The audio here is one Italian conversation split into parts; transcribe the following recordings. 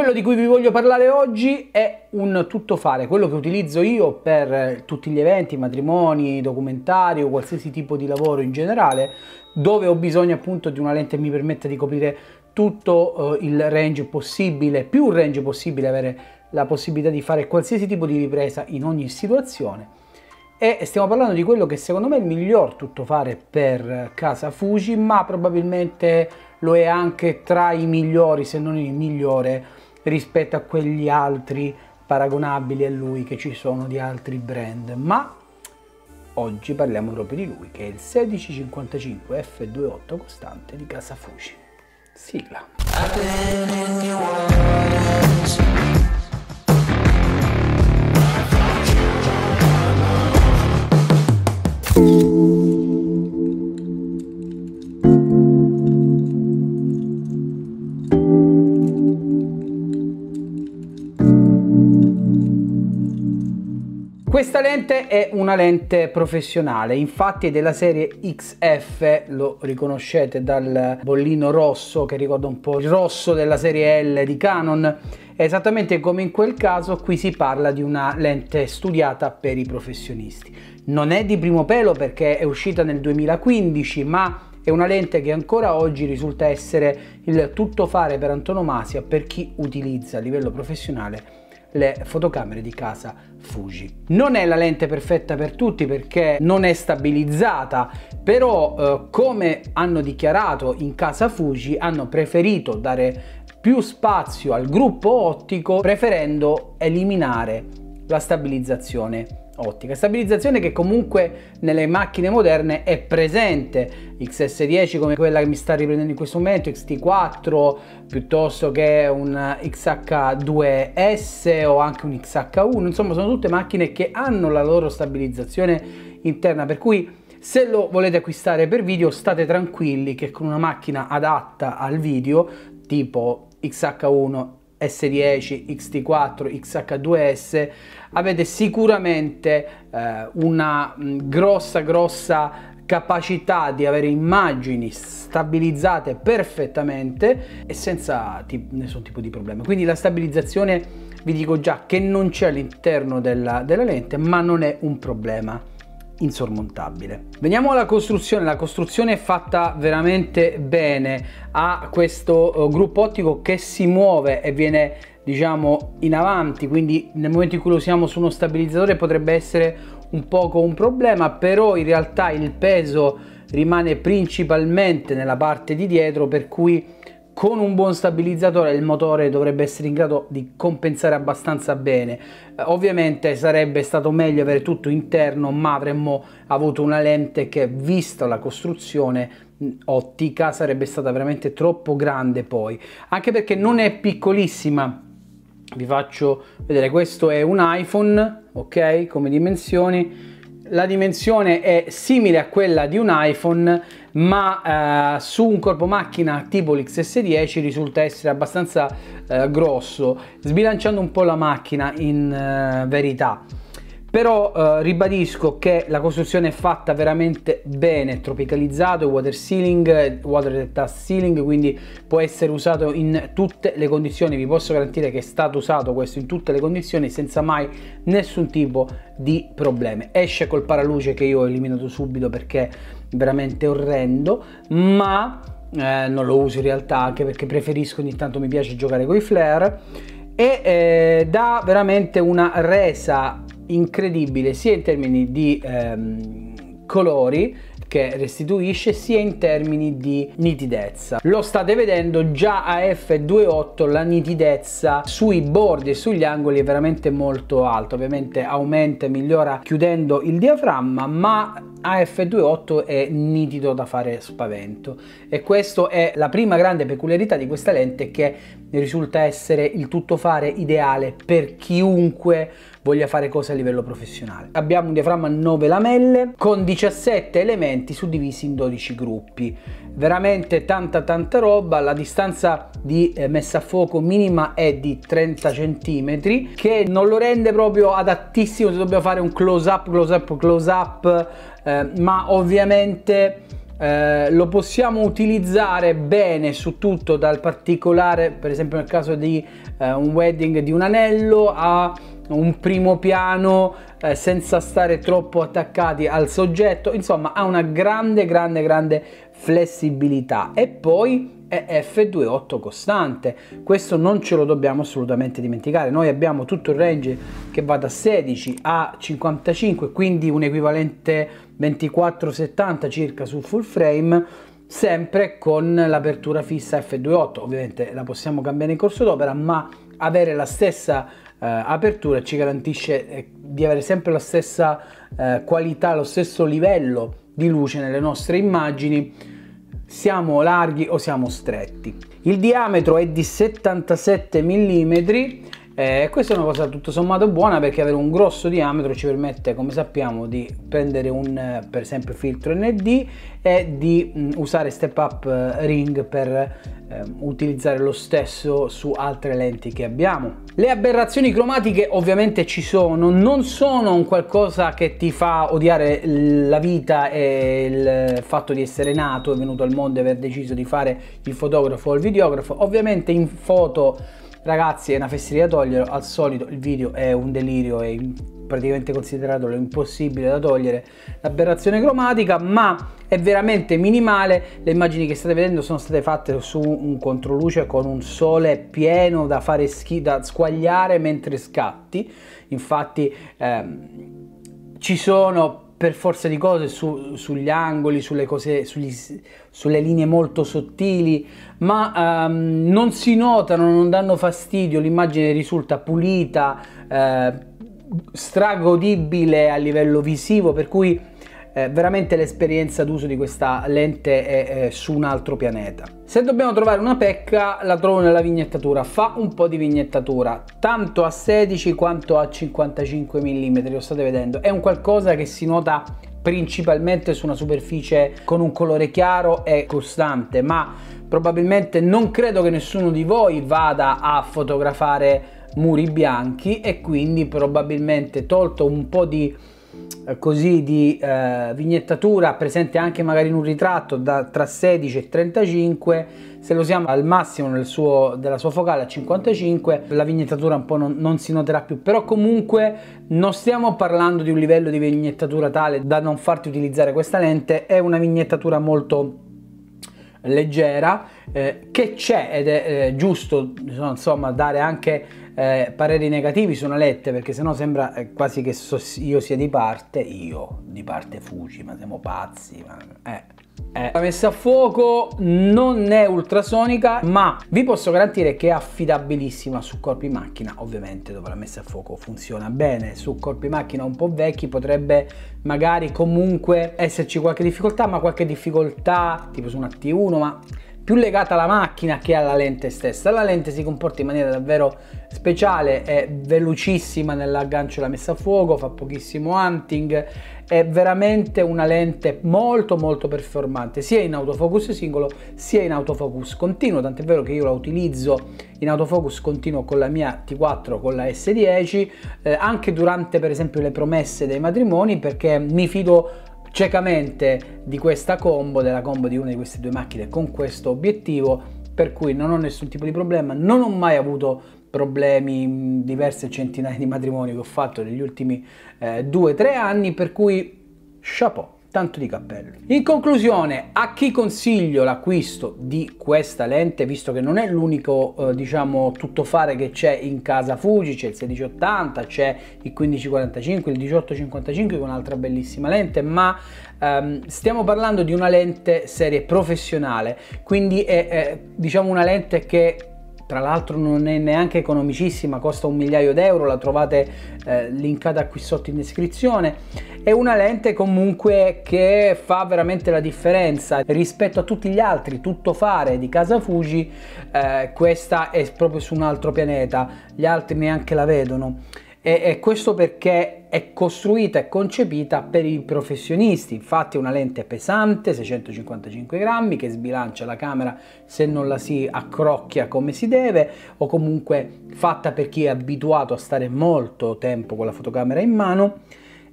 Quello di cui vi voglio parlare oggi è un tuttofare, quello che utilizzo io per eh, tutti gli eventi, matrimoni, documentari o qualsiasi tipo di lavoro in generale, dove ho bisogno appunto di una lente che mi permetta di coprire tutto eh, il range possibile, più range possibile, avere la possibilità di fare qualsiasi tipo di ripresa in ogni situazione. E stiamo parlando di quello che secondo me è il miglior tuttofare per casa Fuji, ma probabilmente lo è anche tra i migliori, se non il migliore rispetto a quegli altri paragonabili a lui che ci sono di altri brand, ma oggi parliamo proprio di lui che è il 1655 F28 costante di casa Fuji. Sigla. Thank you. Questa lente è una lente professionale, infatti è della serie XF, lo riconoscete dal bollino rosso che ricorda un po' il rosso della serie L di Canon. Esattamente come in quel caso qui si parla di una lente studiata per i professionisti. Non è di primo pelo perché è uscita nel 2015, ma è una lente che ancora oggi risulta essere il tuttofare per antonomasia per chi utilizza a livello professionale le fotocamere di casa Fuji. Non è la lente perfetta per tutti perché non è stabilizzata, però eh, come hanno dichiarato in casa Fuji hanno preferito dare più spazio al gruppo ottico preferendo eliminare la stabilizzazione ottica. Stabilizzazione che comunque nelle macchine moderne è presente, XS10 come quella che mi sta riprendendo in questo momento, XT4 piuttosto che un XH2S o anche un XH1, insomma sono tutte macchine che hanno la loro stabilizzazione interna, per cui se lo volete acquistare per video state tranquilli che con una macchina adatta al video tipo XH1 S10, XT4, XH2S avete sicuramente eh, una mm, grossa grossa capacità di avere immagini stabilizzate perfettamente e senza nessun tipo di problema quindi la stabilizzazione vi dico già che non c'è all'interno della, della lente ma non è un problema insormontabile. Veniamo alla costruzione, la costruzione è fatta veramente bene, ha questo eh, gruppo ottico che si muove e viene diciamo in avanti, quindi nel momento in cui lo usiamo su uno stabilizzatore potrebbe essere un poco un problema, però in realtà il peso rimane principalmente nella parte di dietro per cui con un buon stabilizzatore il motore dovrebbe essere in grado di compensare abbastanza bene eh, ovviamente sarebbe stato meglio avere tutto interno ma avremmo avuto una lente che vista la costruzione ottica sarebbe stata veramente troppo grande poi anche perché non è piccolissima vi faccio vedere questo è un iPhone ok come dimensioni la dimensione è simile a quella di un iPhone ma eh, su un corpo macchina tipo l'XS10 risulta essere abbastanza eh, grosso sbilanciando un po' la macchina in eh, verità però eh, ribadisco che la costruzione è fatta veramente bene, tropicalizzato, water sealing, water touch sealing, quindi può essere usato in tutte le condizioni, vi posso garantire che è stato usato questo in tutte le condizioni senza mai nessun tipo di problemi. Esce col paraluce che io ho eliminato subito perché è veramente orrendo, ma eh, non lo uso in realtà anche perché preferisco ogni tanto mi piace giocare con i flare e eh, dà veramente una resa incredibile sia in termini di ehm, colori che restituisce sia in termini di nitidezza lo state vedendo già a f2.8 la nitidezza sui bordi e sugli angoli è veramente molto alta ovviamente aumenta e migliora chiudendo il diaframma ma AF28 è nitido da fare spavento e questa è la prima grande peculiarità di questa lente che risulta essere il tuttofare ideale per chiunque voglia fare cose a livello professionale. Abbiamo un diaframma 9 lamelle con 17 elementi suddivisi in 12 gruppi. Veramente tanta tanta roba, la distanza di eh, messa a fuoco minima è di 30 cm che non lo rende proprio adattissimo se dobbiamo fare un close up, close up, close up eh, ma ovviamente eh, lo possiamo utilizzare bene su tutto dal particolare per esempio nel caso di eh, un wedding di un anello a un primo piano eh, senza stare troppo attaccati al soggetto insomma ha una grande grande grande flessibilità e poi è F28 costante questo non ce lo dobbiamo assolutamente dimenticare noi abbiamo tutto il range che va da 16 a 55 quindi un equivalente 2470 circa sul full frame sempre con l'apertura fissa f2.8 ovviamente la possiamo cambiare in corso d'opera ma avere la stessa eh, apertura ci garantisce eh, di avere sempre la stessa eh, qualità lo stesso livello di luce nelle nostre immagini siamo larghi o siamo stretti il diametro è di 77 mm eh, questa è una cosa tutto sommato buona perché avere un grosso diametro ci permette, come sappiamo, di prendere un, per esempio, filtro ND e di mh, mm, usare step up eh, ring per eh, utilizzare lo stesso su altre lenti che abbiamo. Le aberrazioni cromatiche ovviamente ci sono, non sono un qualcosa che ti fa odiare la vita e il fatto di essere nato, e venuto al mondo e aver deciso di fare il fotografo o il videografo. Ovviamente in foto Ragazzi è una fesseria da togliere, al solito il video è un delirio, è praticamente considerato impossibile da togliere l'aberrazione cromatica, ma è veramente minimale, le immagini che state vedendo sono state fatte su un controluce con un sole pieno da fare schi da squagliare mentre scatti, infatti ehm, ci sono per forza di cose su, sugli angoli, sulle, cose, sugli, sulle linee molto sottili, ma ehm, non si notano, non danno fastidio, l'immagine risulta pulita, eh, stragodibile a livello visivo, per cui eh, veramente l'esperienza d'uso di questa lente è, è su un altro pianeta. Se dobbiamo trovare una pecca la trovo nella vignettatura, fa un po' di vignettatura, tanto a 16 quanto a 55 mm, lo state vedendo, è un qualcosa che si nota principalmente su una superficie con un colore chiaro e costante, ma probabilmente non credo che nessuno di voi vada a fotografare muri bianchi e quindi probabilmente tolto un po' di eh, così di eh, vignettatura presente anche magari in un ritratto da, tra 16 e 35 se lo usiamo al massimo suo, della sua focale a 55 la vignettatura un po' non, non, si noterà più però comunque non stiamo parlando di un livello di vignettatura tale da non farti utilizzare questa lente è una vignettatura molto leggera eh, che c'è ed è eh, giusto insomma dare anche eh, pareri negativi su una lette perché sennò sembra eh, quasi che io sia di parte io di parte Fuji ma siamo pazzi ma, eh. Eh. la messa a fuoco non è ultrasonica ma vi posso garantire che è affidabilissima su corpi macchina ovviamente dove la messa a fuoco funziona bene su corpi macchina un po' vecchi potrebbe magari comunque esserci qualche difficoltà ma qualche difficoltà tipo su una T1 ma più legata alla macchina che alla lente stessa. La lente si comporta in maniera davvero speciale, è velocissima nell'aggancio e la messa a fuoco, fa pochissimo hunting, è veramente una lente molto molto performante sia in autofocus singolo sia in autofocus continuo, tant'è vero che io la utilizzo in autofocus continuo con la mia T4 con la S10 eh, anche durante per esempio le promesse dei matrimoni perché mi fido ciecamente di questa combo, della combo di una di queste due macchine con questo obiettivo, per cui non ho nessun tipo di problema, non ho mai avuto problemi in mm, diverse centinaia di matrimoni che ho fatto negli ultimi 2-3 eh, anni, per cui chapeau tanto di cappello. In conclusione, a chi consiglio l'acquisto di questa lente, visto che non è l'unico, eh, diciamo, tuttofare che c'è in casa Fuji, c'è il 1680, c'è il 1545, il 1855 con un'altra bellissima lente, ma ehm, stiamo parlando di una lente serie professionale, quindi è, è diciamo una lente che tra l'altro non è neanche economicissima, costa un migliaio d'euro, la trovate eh, linkata qui sotto in descrizione, è una lente comunque che fa veramente la differenza rispetto a tutti gli altri, tuttofare di casa Fuji, eh, questa è proprio su un altro pianeta, gli altri neanche la vedono e, e questo perché è costruita e concepita per i professionisti, infatti è una lente pesante, 655 grammi, che sbilancia la camera se non la si accrocchia come si deve o comunque fatta per chi è abituato a stare molto tempo con la fotocamera in mano.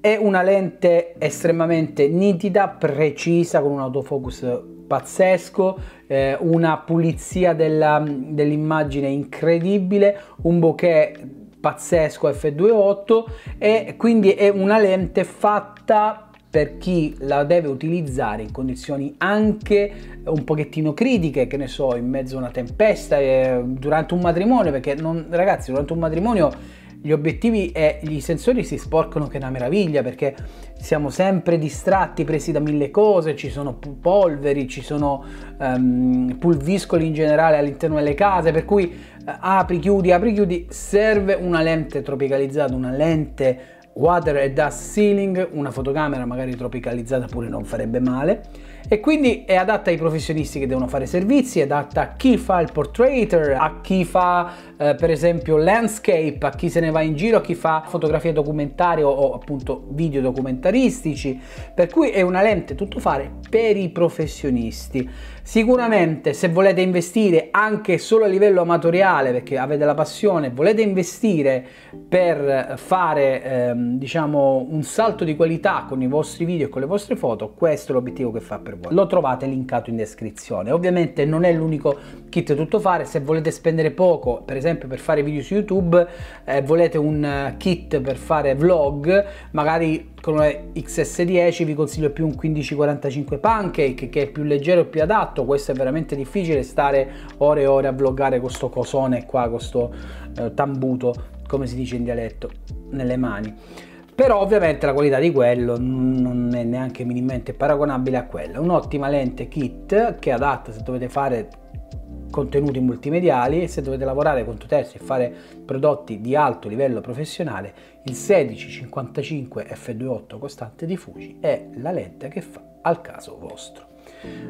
È una lente estremamente nitida, precisa, con un autofocus pazzesco, eh, una pulizia dell'immagine incredibile, un bokeh pazzesco f2.8 e quindi è una lente fatta per chi la deve utilizzare in condizioni anche un pochettino critiche, che ne so, in mezzo a una tempesta, eh, durante un matrimonio, perché non, ragazzi, durante un matrimonio gli obiettivi e gli sensori si sporcano che è una meraviglia perché siamo sempre distratti, presi da mille cose, ci sono polveri, ci sono um, pulviscoli in generale all'interno delle case, per cui apri, chiudi, apri, chiudi, serve una lente tropicalizzata, una lente water e dust ceiling, una fotocamera magari tropicalizzata pure non farebbe male e quindi è adatta ai professionisti che devono fare servizi, è adatta a chi fa il portraitor, a chi fa eh, per esempio landscape, a chi se ne va in giro, a chi fa fotografie documentari o, o appunto video documentaristici, per cui è una lente tutto fare per i professionisti. Sicuramente se volete investire anche solo a livello amatoriale perché avete la passione, volete investire per fare ehm, diciamo un salto di qualità con i vostri video e con le vostre foto, questo è l'obiettivo che fa per per voi. Lo trovate linkato in descrizione. Ovviamente non è l'unico kit tutto fare, se volete spendere poco, per esempio per fare video su YouTube, eh, volete un eh, kit per fare vlog, magari con una XS10 vi consiglio più un 1545 pancake che è più leggero e più adatto, questo è veramente difficile stare ore e ore a vloggare con sto cosone qua, con sto eh, tambuto, come si dice in dialetto, nelle mani però ovviamente la qualità di quello non è neanche minimamente paragonabile a quella un'ottima lente kit che adatta se dovete fare contenuti multimediali e se dovete lavorare con Tutesso e fare prodotti di alto livello professionale il 1655 f2.8 costante di Fuji è la lente che fa al caso vostro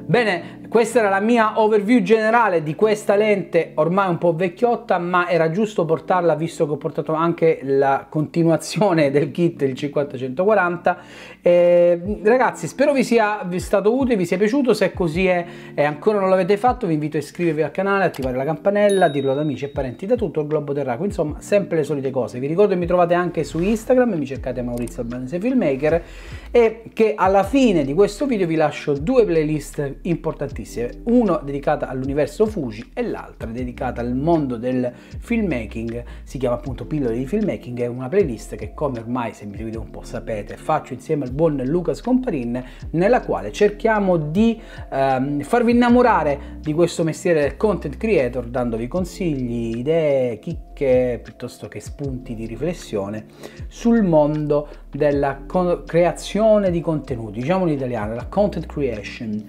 Bene, questa era la mia overview generale di questa lente, ormai un po' vecchiotta, ma era giusto portarla visto che ho portato anche la continuazione del kit, il 50-140. Eh, ragazzi, spero vi sia stato utile, vi sia piaciuto, se così è e ancora non l'avete fatto vi invito a iscrivervi al canale, attivare la campanella, dirlo ad amici e parenti da tutto il globo terraco, insomma sempre le solite cose. Vi ricordo che mi trovate anche su Instagram, mi cercate Maurizio Albanese Filmmaker e che alla fine di questo video vi lascio due playlist playlist importantissime, una dedicata all'universo Fuji e l'altra dedicata al mondo del filmmaking, si chiama appunto Pillole di Filmmaking, è una playlist che come ormai se mi seguite un po' sapete faccio insieme al buon Lucas Comparin nella quale cerchiamo di ehm, farvi innamorare di questo mestiere del content creator dandovi consigli, idee, chicche che, piuttosto che spunti di riflessione sul mondo della creazione di contenuti, diciamo in italiano, la content creation.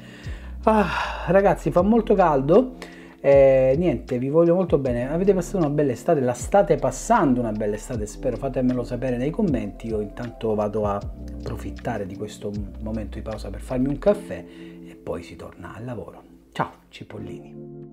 Ah, ragazzi, fa molto caldo. Eh, niente, vi voglio molto bene. Avete passato una bella estate? La state passando una bella estate? Spero fatemelo sapere nei commenti. Io intanto vado a approfittare di questo momento di pausa per farmi un caffè e poi si torna al lavoro. Ciao, cipollini.